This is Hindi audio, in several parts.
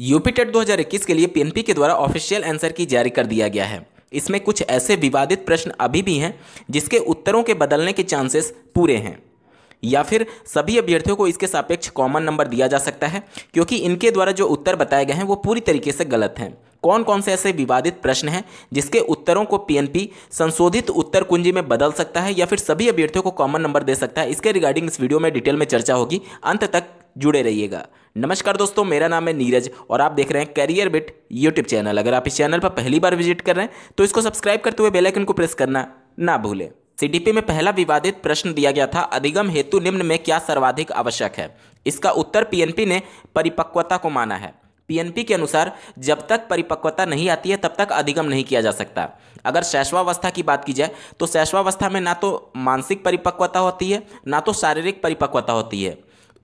यूपी टेट 2021 के लिए पीएनपी के द्वारा ऑफिशियल आंसर की जारी कर दिया गया है इसमें कुछ ऐसे विवादित प्रश्न अभी भी हैं जिसके उत्तरों के बदलने के चांसेस पूरे हैं या फिर सभी अभ्यर्थियों को इसके सापेक्ष कॉमन नंबर दिया जा सकता है क्योंकि इनके द्वारा जो उत्तर बताए गए हैं वो पूरी तरीके से गलत हैं कौन कौन से ऐसे विवादित प्रश्न हैं जिसके उत्तरों को पीएनपी संशोधित उत्तर कुंजी में बदल सकता है या फिर सभी अभ्यर्थियों को कॉमन नंबर दे सकता है इसके रिगार्डिंग इस वीडियो में डिटेल में चर्चा होगी अंत तक जुड़े रहिएगा नमस्कार दोस्तों मेरा नाम है नीरज और आप देख रहे हैं कैरियर बिट यूट्यूब चैनल अगर आप इस चैनल पर पहली बार विजिट कर रहे हैं तो इसको सब्सक्राइब करते हुए बेलाइकन को प्रेस करना ना भूलें सीडीपी में पहला विवादित प्रश्न दिया गया था अधिगम हेतु निम्न में क्या सर्वाधिक आवश्यक है इसका उत्तर पीएनपी ने परिपक्वता को माना है पीएनपी के अनुसार जब तक परिपक्वता नहीं आती है तब तक अधिगम नहीं किया जा सकता अगर शैशवावस्था की बात की जाए तो शैशवावस्था में ना तो मानसिक परिपक्वता होती है ना तो शारीरिक परिपक्वता होती है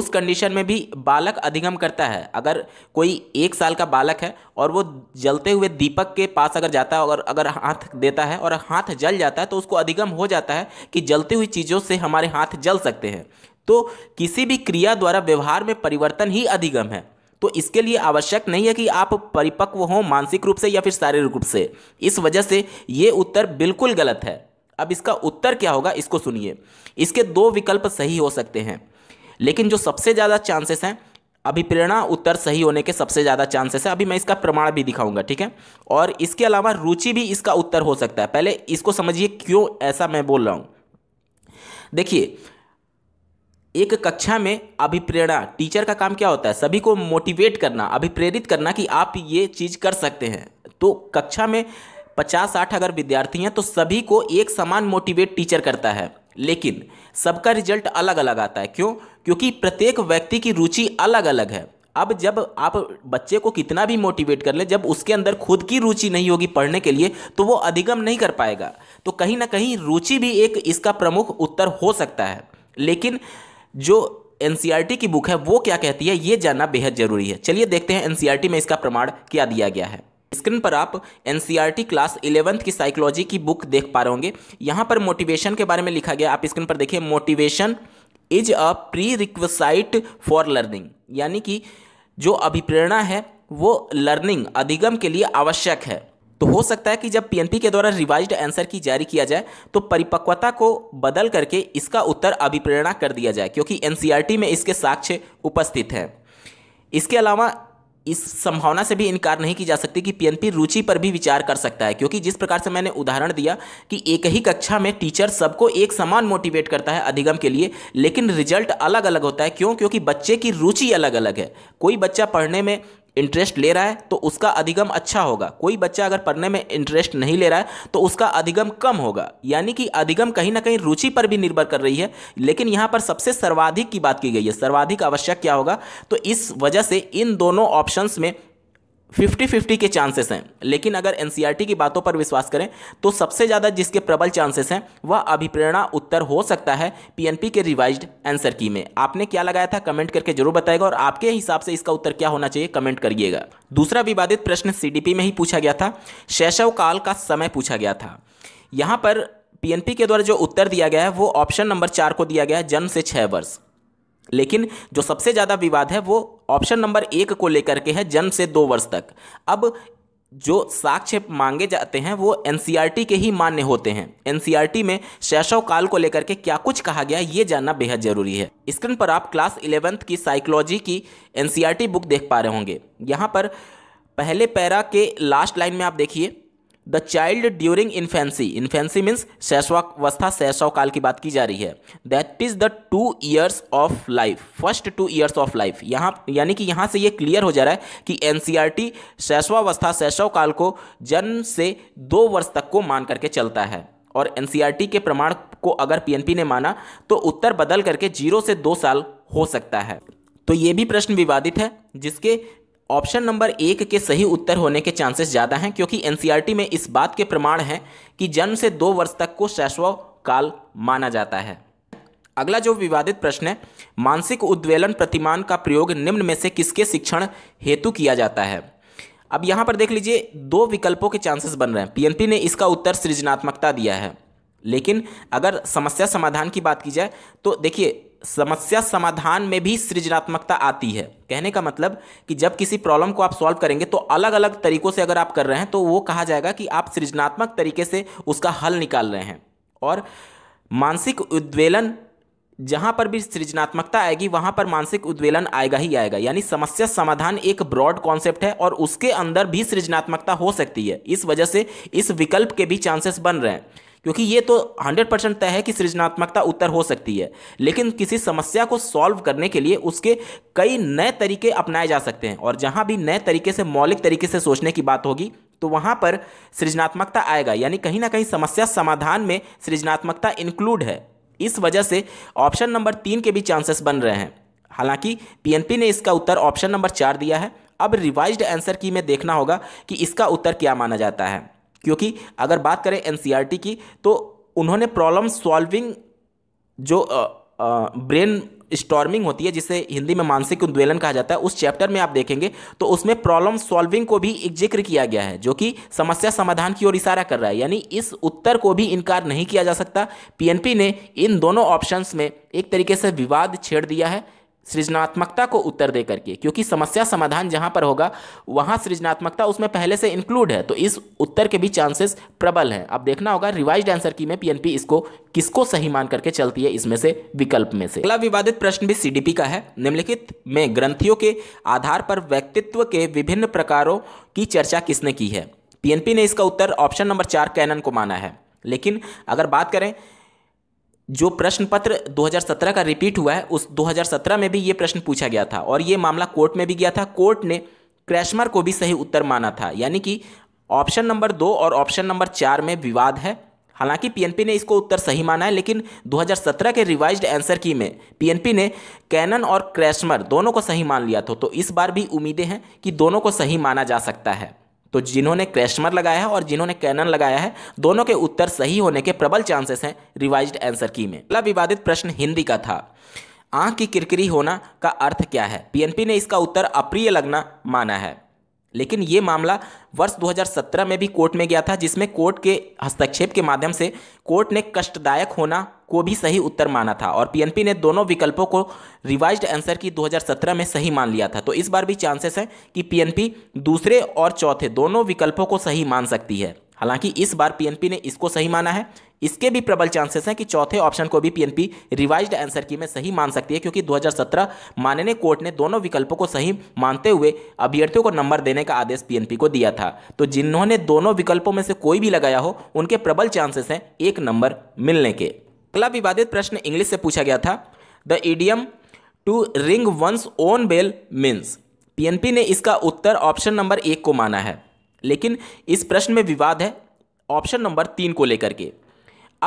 उस कंडीशन में भी बालक अधिगम करता है अगर कोई एक साल का बालक है और वो जलते हुए दीपक के पास अगर जाता है और अगर हाथ देता है और हाथ जल जाता है तो उसको अधिगम हो जाता है कि जलती हुई चीज़ों से हमारे हाथ जल सकते हैं तो किसी भी क्रिया द्वारा व्यवहार में परिवर्तन ही अधिगम है तो इसके लिए आवश्यक नहीं है कि आप परिपक्व हों मानसिक रूप से या फिर शारीरिक रूप से इस वजह से ये उत्तर बिल्कुल गलत है अब इसका उत्तर क्या होगा इसको सुनिए इसके दो विकल्प सही हो सकते हैं लेकिन जो सबसे ज़्यादा चांसेस हैं अभिप्रेरणा उत्तर सही होने के सबसे ज़्यादा चांसेस है अभी मैं इसका प्रमाण भी दिखाऊंगा ठीक है और इसके अलावा रुचि भी इसका उत्तर हो सकता है पहले इसको समझिए क्यों ऐसा मैं बोल रहा हूँ देखिए एक कक्षा में अभिप्रेरणा टीचर का काम क्या होता है सभी को मोटिवेट करना अभिप्रेरित करना कि आप ये चीज़ कर सकते हैं तो कक्षा में पचास साठ अगर विद्यार्थी हैं तो सभी को एक समान मोटिवेट टीचर करता है लेकिन सबका रिजल्ट अलग अलग आता है क्यों क्योंकि प्रत्येक व्यक्ति की रुचि अलग अलग है अब जब आप बच्चे को कितना भी मोटिवेट कर ले जब उसके अंदर खुद की रुचि नहीं होगी पढ़ने के लिए तो वो अधिगम नहीं कर पाएगा तो कहीं ना कहीं रुचि भी एक इसका प्रमुख उत्तर हो सकता है लेकिन जो एन e की बुक है वो क्या कहती है ये जानना बेहद जरूरी है चलिए देखते हैं एन e में इसका प्रमाण क्या दिया गया है स्क्रीन पर आप एन क्लास इलेवंथ की साइकोलॉजी की बुक देख पा रहे होंगे यहाँ पर मोटिवेशन के बारे में लिखा गया आप स्क्रीन पर देखिए motivation is a prerequisite for learning यानी कि जो अभिप्रेरणा है वो लर्निंग अधिगम के लिए आवश्यक है तो हो सकता है कि जब पीएनपी के द्वारा रिवाइज्ड आंसर की जारी किया जाए तो परिपक्वता को बदल करके इसका उत्तर अभिप्रेरणा कर दिया जाए क्योंकि एनसीईआरटी e में इसके साक्ष्य उपस्थित हैं इसके अलावा इस संभावना से भी इनकार नहीं की जा सकती कि पीएनपी रुचि पर भी विचार कर सकता है क्योंकि जिस प्रकार से मैंने उदाहरण दिया कि एक ही कक्षा में टीचर सबको एक समान मोटिवेट करता है अधिगम के लिए लेकिन रिजल्ट अलग अलग होता है क्यों क्योंकि बच्चे की रुचि अलग अलग है कोई बच्चा पढ़ने में इंटरेस्ट ले रहा है तो उसका अधिगम अच्छा होगा कोई बच्चा अगर पढ़ने में इंटरेस्ट नहीं ले रहा है तो उसका अधिगम कम होगा यानी कि अधिगम कहीं ना कहीं रुचि पर भी निर्भर कर रही है लेकिन यहाँ पर सबसे सर्वाधिक की बात की गई है सर्वाधिक आवश्यक क्या होगा तो इस वजह से इन दोनों ऑप्शंस में फिफ्टी फिफ्टी के चांसेस हैं लेकिन अगर एन e की बातों पर विश्वास करें तो सबसे ज़्यादा जिसके प्रबल चांसेस हैं वह अभिप्रेरणा उत्तर हो सकता है पीएनपी के रिवाइज्ड आंसर की में आपने क्या लगाया था कमेंट करके जरूर बताएगा और आपके हिसाब से इसका उत्तर क्या होना चाहिए कमेंट करिएगा दूसरा विवादित प्रश्न सी में ही पूछा गया था शैशव काल का समय पूछा गया था यहाँ पर पी के द्वारा जो उत्तर दिया गया है वो ऑप्शन नंबर चार को दिया गया जन्म से छः वर्ष लेकिन जो सबसे ज़्यादा विवाद है वो ऑप्शन नंबर एक को लेकर के है जन्म से दो वर्ष तक अब जो साक्ष्य मांगे जाते हैं वो एन के ही मान्य होते हैं एन में शैशव काल को लेकर के क्या कुछ कहा गया ये जानना बेहद जरूरी है स्क्रीन पर आप क्लास इलेवेंथ की साइकोलॉजी की एन बुक देख पा रहे होंगे यहाँ पर पहले पैरा के लास्ट लाइन में आप देखिए the child during infancy infancy means शैशवावस्था शैशव काल की बात की जा रही है that is the two years of life first two years of life यहाँ यानी कि यहाँ से ये यह क्लियर हो जा रहा है कि एन सी e शैशवावस्था शैशव काल को जन्म से दो वर्ष तक को मान करके चलता है और एन सी आर टी के प्रमाण को अगर पी एन पी ने माना तो उत्तर बदल करके जीरो से दो साल हो सकता है तो ये भी प्रश्न विवादित है जिसके ऑप्शन नंबर एक के सही उत्तर होने के चांसेस ज़्यादा हैं क्योंकि एनसीईआरटी में इस बात के प्रमाण हैं कि जन्म से दो वर्ष तक को शैश्व काल माना जाता है अगला जो विवादित प्रश्न है मानसिक उद्वेलन प्रतिमान का प्रयोग निम्न में से किसके शिक्षण हेतु किया जाता है अब यहाँ पर देख लीजिए दो विकल्पों के चांसेस बन रहे हैं पीएनपी ने इसका उत्तर सृजनात्मकता दिया है लेकिन अगर समस्या समाधान की बात की जाए तो देखिए समस्या समाधान में भी सृजनात्मकता आती है कहने का मतलब कि जब किसी प्रॉब्लम को आप सॉल्व करेंगे तो अलग अलग तरीकों से अगर आप कर रहे हैं तो वो कहा जाएगा कि आप सृजनात्मक तरीके से उसका हल निकाल रहे हैं और मानसिक उद्वेलन जहाँ पर भी सृजनात्मकता आएगी वहाँ पर मानसिक उद्वेलन आएगा ही आएगा यानी समस्या समाधान एक ब्रॉड कॉन्सेप्ट है और उसके अंदर भी सृजनात्मकता हो सकती है इस वजह से इस विकल्प के भी चांसेस बन रहे हैं क्योंकि ये तो 100 परसेंट तय है कि सृजनात्मकता उत्तर हो सकती है लेकिन किसी समस्या को सॉल्व करने के लिए उसके कई नए तरीके अपनाए जा सकते हैं और जहाँ भी नए तरीके से मौलिक तरीके से सोचने की बात होगी तो वहाँ पर सृजनात्मकता आएगा यानी कहीं ना कहीं समस्या समाधान में सृजनात्मकता इंक्लूड है इस वजह से ऑप्शन नंबर तीन के भी चांसेस बन रहे हैं हालांकि पीएनपी ने इसका उत्तर ऑप्शन नंबर चार दिया है अब रिवाइज्ड आंसर की में देखना होगा कि इसका उत्तर क्या माना जाता है क्योंकि अगर बात करें एन e की तो उन्होंने प्रॉब्लम सॉल्विंग जो ब्रेन स्टॉर्मिंग होती है जिसे हिंदी में मानसिक उद्वेलन कहा जाता है उस चैप्टर में आप देखेंगे तो उसमें प्रॉब्लम सॉल्विंग को भी एक जिक्र किया गया है जो कि समस्या समाधान की ओर इशारा कर रहा है यानी इस उत्तर को भी इनकार नहीं किया जा सकता पीएनपी ने इन दोनों ऑप्शंस में एक तरीके से विवाद छेड़ दिया है सृजनात्मकता को उत्तर दे करके क्योंकि समस्या समाधान जहाँ पर होगा वहाँ सृजनात्मकता उसमें पहले से इंक्लूड है तो इस उत्तर के भी चांसेस प्रबल हैं अब देखना होगा रिवाइज आंसर की में पीएनपी इसको किसको सही मान करके चलती है इसमें से विकल्प में से अगला विवादित प्रश्न भी सीडीपी का है निम्नलिखित में ग्रंथियों के आधार पर व्यक्तित्व के विभिन्न प्रकारों की चर्चा किसने की है पीएनपी ने इसका उत्तर ऑप्शन नंबर चार कैनन को माना है लेकिन अगर बात करें जो प्रश्न पत्र 2017 का रिपीट हुआ है उस 2017 में भी ये प्रश्न पूछा गया था और ये मामला कोर्ट में भी गया था कोर्ट ने क्रैशमर को भी सही उत्तर माना था यानी कि ऑप्शन नंबर दो और ऑप्शन नंबर चार में विवाद है हालांकि पीएनपी ने इसको उत्तर सही माना है लेकिन 2017 के रिवाइज्ड आंसर की में पीएनपी ने कैनन और क्रैशमर दोनों को सही मान लिया था तो इस बार भी उम्मीदें हैं कि दोनों को सही माना जा सकता है तो जिन्होंने क्रेशमर लगाया है और जिन्होंने कैनन लगाया है दोनों के उत्तर सही होने के प्रबल चांसेस हैं रिवाइज्ड आंसर की में अगला विवादित प्रश्न हिंदी का था आंख की किरकिरी होना का अर्थ क्या है पीएनपी ने इसका उत्तर अप्रिय लगना माना है लेकिन ये मामला वर्ष 2017 में भी कोर्ट में गया था जिसमें कोर्ट के हस्तक्षेप के माध्यम से कोर्ट ने कष्टदायक होना को भी सही उत्तर माना था और पीएनपी ने दोनों विकल्पों को रिवाइज्ड आंसर की 2017 में सही मान लिया था तो इस बार भी चांसेस है कि पीएनपी दूसरे और चौथे दोनों विकल्पों को सही मान सकती है हालांकि इस बार पीएनपी ने इसको सही माना है इसके भी प्रबल चांसेस हैं कि चौथे ऑप्शन को भी पीएनपी रिवाइज्ड आंसर की में सही मान सकती है क्योंकि 2017 माननीय कोर्ट ने दोनों विकल्पों को सही मानते हुए अभ्यर्थियों को नंबर देने का आदेश पीएनपी को दिया था तो जिन्होंने दोनों विकल्पों में से कोई भी लगाया हो उनके प्रबल चांसेस हैं एक नंबर मिलने के अगला विवादित प्रश्न इंग्लिश से पूछा गया था the idiom to ring one's own bell means PNP ने इसका उत्तर ऑप्शन नंबर एक को माना है लेकिन इस प्रश्न में विवाद है ऑप्शन नंबर तीन को लेकर के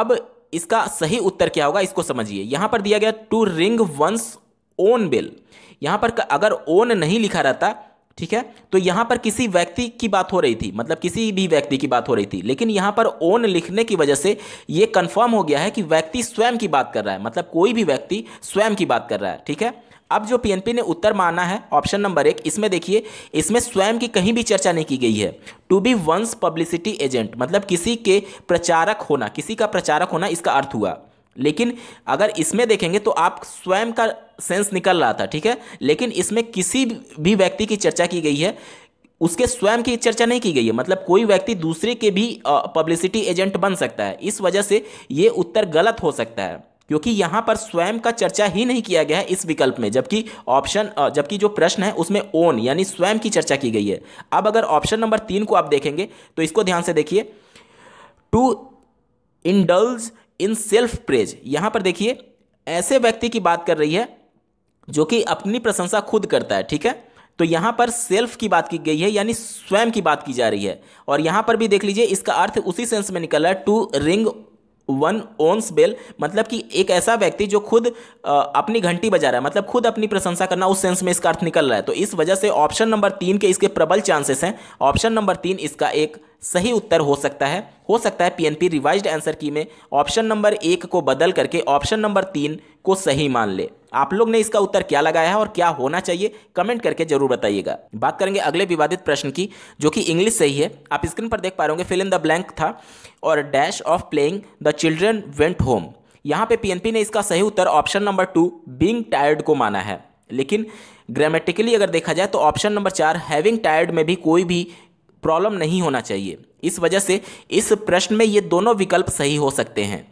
अब इसका सही उत्तर क्या होगा इसको समझिए यहाँ पर दिया गया to ring one's own bell यहाँ पर अगर ओन नहीं लिखा रहता ठीक है तो यहाँ पर किसी व्यक्ति की बात हो रही थी मतलब किसी भी व्यक्ति की बात हो रही थी लेकिन यहाँ पर ओन लिखने की वजह से ये कंफर्म हो गया है कि व्यक्ति स्वयं की बात कर रहा है मतलब कोई भी व्यक्ति स्वयं की बात कर रहा है ठीक है अब जो पीएनपी ने उत्तर माना है ऑप्शन नंबर एक इसमें देखिए इसमें स्वयं की कहीं भी चर्चा नहीं की गई है to be one's publicity agent मतलब किसी के प्रचारक होना किसी का प्रचारक होना इसका अर्थ हुआ लेकिन अगर इसमें देखेंगे तो आप स्वयं का सेंस निकल रहा था ठीक है लेकिन इसमें किसी भी व्यक्ति की चर्चा की गई है उसके स्वयं की चर्चा नहीं की गई है मतलब कोई व्यक्ति दूसरे के भी पब्लिसिटी एजेंट बन सकता है इस वजह से ये उत्तर गलत हो सकता है क्योंकि यहाँ पर स्वयं का चर्चा ही नहीं किया गया है इस विकल्प में जबकि ऑप्शन जबकि जो प्रश्न है उसमें ओन यानी स्वयं की चर्चा की गई है अब अगर ऑप्शन नंबर तीन को आप देखेंगे तो इसको ध्यान से देखिए to indulge in self praise यहाँ पर देखिए ऐसे व्यक्ति की बात कर रही है जो कि अपनी प्रशंसा खुद करता है ठीक है तो यहाँ पर सेल्फ की बात की गई है यानी स्वयं की बात की जा रही है और यहाँ पर भी देख लीजिए इसका अर्थ उसी सेंस में निकला है टू रिंग वन ओन्स बेल मतलब कि एक ऐसा व्यक्ति जो खुद अपनी घंटी बजा रहा है मतलब खुद अपनी प्रशंसा करना उस सेंस में इसका अर्थ निकल रहा है तो इस वजह से ऑप्शन नंबर तीन के इसके प्रबल चांसेस हैं ऑप्शन नंबर तीन इसका एक सही उत्तर हो सकता है हो सकता है पीएनपी रिवाइज्ड आंसर की में ऑप्शन नंबर एक को बदल करके ऑप्शन नंबर तीन को सही मान ले आप लोग ने इसका उत्तर क्या लगाया है और क्या होना चाहिए कमेंट करके जरूर बताइएगा बात करेंगे अगले विवादित प्रश्न की जो कि इंग्लिश से ही है आप स्क्रीन पर देख पा रहे होंगे फिल इन द ब्लैंक था और dash of playing the children went home यहाँ पे पीएनपी ने इसका सही उत्तर option number two being tired को माना है लेकिन ग्रामेटिकली अगर देखा जाए तो ऑप्शन नंबर चार हैविंग टायर्ड में भी कोई भी प्रॉब्लम नहीं होना चाहिए इस वजह से इस प्रश्न में ये दोनों विकल्प सही हो सकते हैं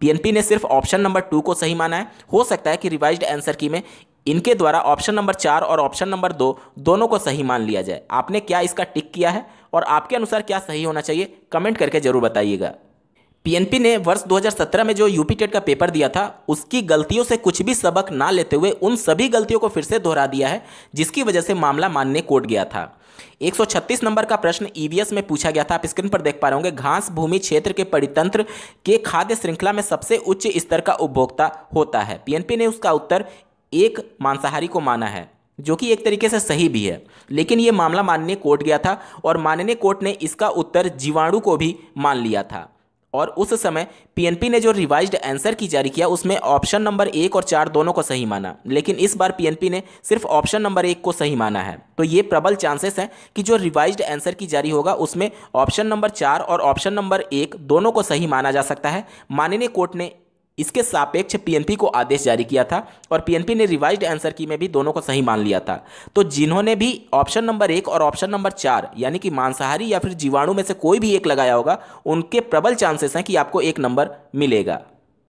पीएनपी ने सिर्फ ऑप्शन नंबर टू को सही माना है हो सकता है कि रिवाइज आंसर की में इनके द्वारा ऑप्शन नंबर चार और ऑप्शन नंबर दो दोनों को सही मान लिया जाए आपने क्या इसका टिक किया है और आपके अनुसार क्या सही होना चाहिए कमेंट करके जरूर बताइएगा पीएनपी ने वर्ष 2017 में जो यूपी टेट का पेपर दिया था उसकी गलतियों से कुछ भी सबक ना लेते हुए उन सभी गलतियों को फिर से दोहरा दिया है जिसकी वजह से मामला मानने कोर्ट गया था 136 नंबर का प्रश्न ईवीएस e में पूछा गया था आप स्क्रीन पर देख पा रहे होंगे घास भूमि क्षेत्र के परितंत्र के खाद्य श्रृंखला में सबसे उच्च स्तर का उपभोक्ता होता है पीएनपी ने उसका उत्तर एक मांसाहारी को माना है जो कि एक तरीके से सही भी है लेकिन ये मामला मानने कोर्ट गया था और माननीय कोर्ट ने इसका उत्तर जीवाणु को भी मान लिया था और उस समय पीएनपी ने जो रिवाइज्ड आंसर की जारी किया उसमें ऑप्शन नंबर एक और चार दोनों को सही माना लेकिन इस बार पीएनपी ने सिर्फ ऑप्शन नंबर एक को सही माना है तो ये प्रबल चांसेस हैं कि जो रिवाइज्ड आंसर की जारी होगा उसमें ऑप्शन नंबर चार और ऑप्शन नंबर एक दोनों को सही माना जा सकता है माननीय कोर्ट ने इसके सापेक्ष पीएनपी को आदेश जारी किया था और पीएनपी ने रिवाइज्ड आंसर की में भी दोनों को सही मान लिया था तो जिन्होंने भी ऑप्शन नंबर एक और ऑप्शन नंबर चार यानी कि मांसाहारी या फिर जीवाणु में से कोई भी एक लगाया होगा उनके प्रबल चांसेस हैं कि आपको एक नंबर मिलेगा